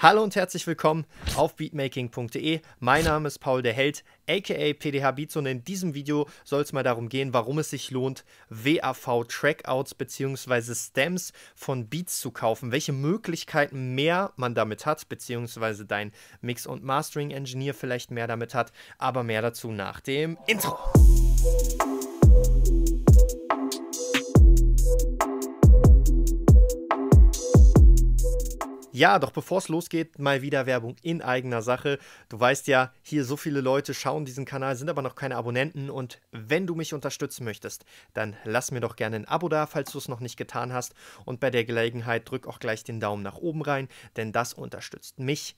Hallo und herzlich willkommen auf beatmaking.de. Mein Name ist Paul der Held, aka PDH Beats und in diesem Video soll es mal darum gehen, warum es sich lohnt, WAV Trackouts bzw. Stems von Beats zu kaufen, welche Möglichkeiten mehr man damit hat, bzw. dein Mix- und Mastering-Engineer vielleicht mehr damit hat, aber mehr dazu nach dem Intro. Ja, doch bevor es losgeht, mal wieder Werbung in eigener Sache. Du weißt ja, hier so viele Leute schauen diesen Kanal, sind aber noch keine Abonnenten und wenn du mich unterstützen möchtest, dann lass mir doch gerne ein Abo da, falls du es noch nicht getan hast und bei der Gelegenheit drück auch gleich den Daumen nach oben rein, denn das unterstützt mich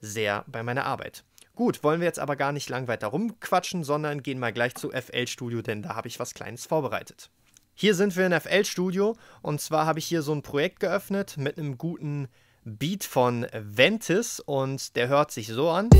sehr bei meiner Arbeit. Gut, wollen wir jetzt aber gar nicht lang weiter rumquatschen, sondern gehen mal gleich zu FL Studio, denn da habe ich was Kleines vorbereitet. Hier sind wir in FL Studio und zwar habe ich hier so ein Projekt geöffnet mit einem guten Beat von Ventis und der hört sich so an.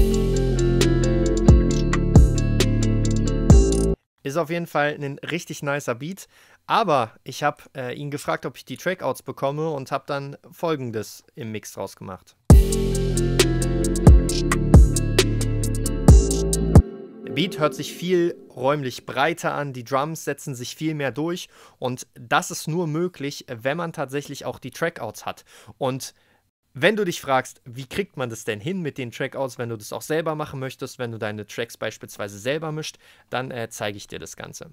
Ist auf jeden Fall ein richtig nicer Beat. Aber ich habe äh, ihn gefragt, ob ich die Trackouts bekomme und habe dann folgendes im Mix draus gemacht. Der Beat hört sich viel räumlich breiter an, die Drums setzen sich viel mehr durch und das ist nur möglich, wenn man tatsächlich auch die Trackouts hat. Und wenn du dich fragst, wie kriegt man das denn hin mit den Trackouts, wenn du das auch selber machen möchtest, wenn du deine Tracks beispielsweise selber mischt, dann äh, zeige ich dir das Ganze.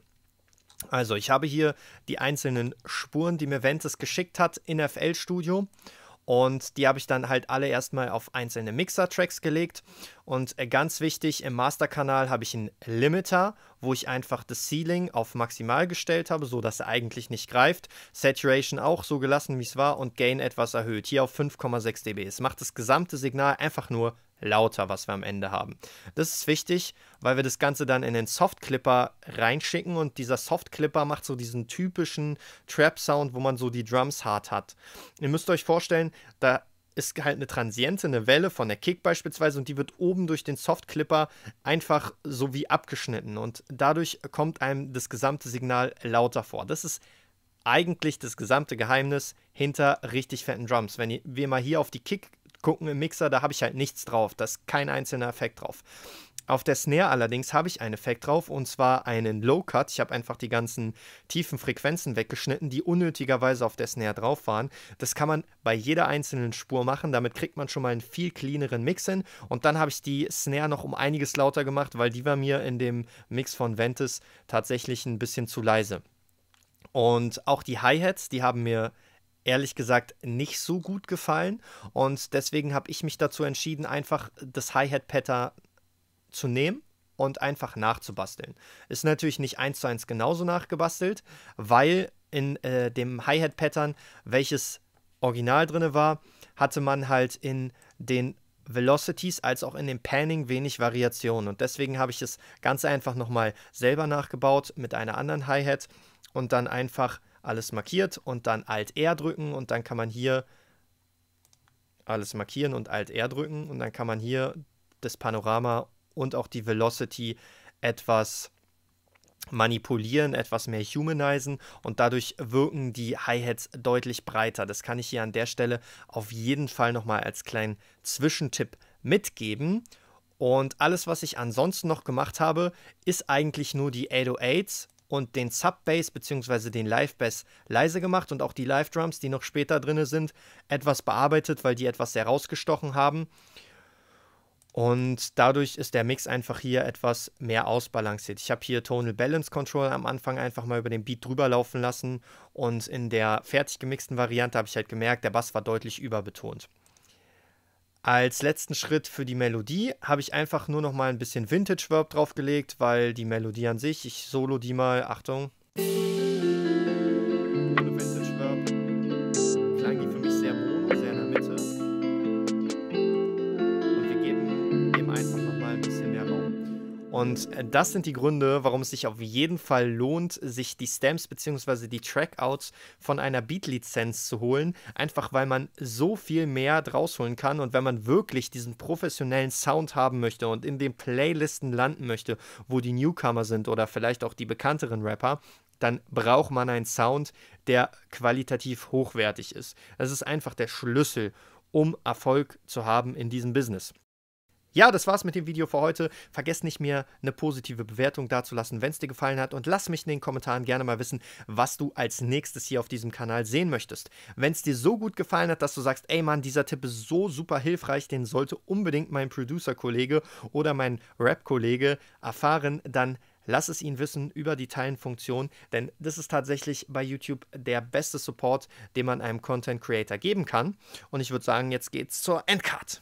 Also, ich habe hier die einzelnen Spuren, die mir Ventus geschickt hat in FL Studio. Und die habe ich dann halt alle erstmal auf einzelne Mixer-Tracks gelegt. Und äh, ganz wichtig, im Masterkanal habe ich einen Limiter, wo ich einfach das Ceiling auf maximal gestellt habe, so dass er eigentlich nicht greift. Saturation auch so gelassen, wie es war und Gain etwas erhöht. Hier auf 5,6 dB. Es macht das gesamte Signal einfach nur lauter, was wir am Ende haben. Das ist wichtig, weil wir das Ganze dann in den Soft Clipper reinschicken und dieser Soft Clipper macht so diesen typischen Trap Sound, wo man so die Drums hart hat. Ihr müsst euch vorstellen, da ist halt eine Transiente, eine Welle von der Kick beispielsweise und die wird oben durch den Softclipper einfach so wie abgeschnitten und dadurch kommt einem das gesamte Signal lauter vor. Das ist eigentlich das gesamte Geheimnis hinter richtig fetten Drums. Wenn wir mal hier auf die Kick gucken im Mixer, da habe ich halt nichts drauf, da ist kein einzelner Effekt drauf. Auf der Snare allerdings habe ich einen Effekt drauf und zwar einen Low Cut. Ich habe einfach die ganzen tiefen Frequenzen weggeschnitten, die unnötigerweise auf der Snare drauf waren. Das kann man bei jeder einzelnen Spur machen. Damit kriegt man schon mal einen viel cleaneren Mix hin. Und dann habe ich die Snare noch um einiges lauter gemacht, weil die war mir in dem Mix von Ventus tatsächlich ein bisschen zu leise. Und auch die Hi-Hats, die haben mir ehrlich gesagt nicht so gut gefallen. Und deswegen habe ich mich dazu entschieden, einfach das Hi-Hat-Pattern zu nehmen und einfach nachzubasteln. Ist natürlich nicht eins zu eins genauso nachgebastelt, weil in äh, dem Hi-Hat-Pattern, welches original drin war, hatte man halt in den Velocities als auch in dem Panning wenig Variation. Und deswegen habe ich es ganz einfach nochmal selber nachgebaut mit einer anderen Hi-Hat und dann einfach alles markiert und dann Alt-R drücken und dann kann man hier alles markieren und Alt-R drücken und dann kann man hier das Panorama und auch die Velocity etwas manipulieren, etwas mehr humanisen und dadurch wirken die Hi-Hats deutlich breiter. Das kann ich hier an der Stelle auf jeden Fall nochmal als kleinen Zwischentipp mitgeben. Und alles, was ich ansonsten noch gemacht habe, ist eigentlich nur die 808s und den Sub-Bass bzw. den Live-Bass leise gemacht und auch die Live-Drums, die noch später drin sind, etwas bearbeitet, weil die etwas sehr rausgestochen haben. Und dadurch ist der Mix einfach hier etwas mehr ausbalanciert. Ich habe hier Tonal Balance Control am Anfang einfach mal über den Beat drüber laufen lassen und in der fertig gemixten Variante habe ich halt gemerkt, der Bass war deutlich überbetont. Als letzten Schritt für die Melodie habe ich einfach nur noch mal ein bisschen Vintage Verb draufgelegt, weil die Melodie an sich, ich solo die mal, Achtung. Und äh, das sind die Gründe, warum es sich auf jeden Fall lohnt, sich die Stamps bzw. die Trackouts von einer Beat-Lizenz zu holen, einfach weil man so viel mehr draus holen kann und wenn man wirklich diesen professionellen Sound haben möchte und in den Playlisten landen möchte, wo die Newcomer sind oder vielleicht auch die bekannteren Rapper, dann braucht man einen Sound, der qualitativ hochwertig ist. Das ist einfach der Schlüssel, um Erfolg zu haben in diesem Business. Ja, das war's mit dem Video für heute. Vergesst nicht, mir eine positive Bewertung dazulassen, wenn es dir gefallen hat. Und lass mich in den Kommentaren gerne mal wissen, was du als nächstes hier auf diesem Kanal sehen möchtest. Wenn es dir so gut gefallen hat, dass du sagst, ey Mann, dieser Tipp ist so super hilfreich, den sollte unbedingt mein Producer-Kollege oder mein Rap-Kollege erfahren, dann lass es ihn wissen über die Teilen-Funktion, denn das ist tatsächlich bei YouTube der beste Support, den man einem Content-Creator geben kann. Und ich würde sagen, jetzt geht's zur Endcard.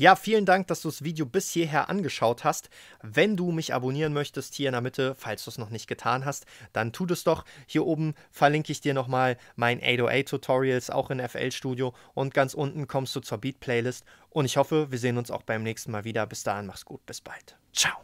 Ja, vielen Dank, dass du das Video bis hierher angeschaut hast. Wenn du mich abonnieren möchtest, hier in der Mitte, falls du es noch nicht getan hast, dann tu es doch. Hier oben verlinke ich dir nochmal mein 808-Tutorials, auch in FL Studio. Und ganz unten kommst du zur Beat-Playlist. Und ich hoffe, wir sehen uns auch beim nächsten Mal wieder. Bis dahin, mach's gut, bis bald. Ciao.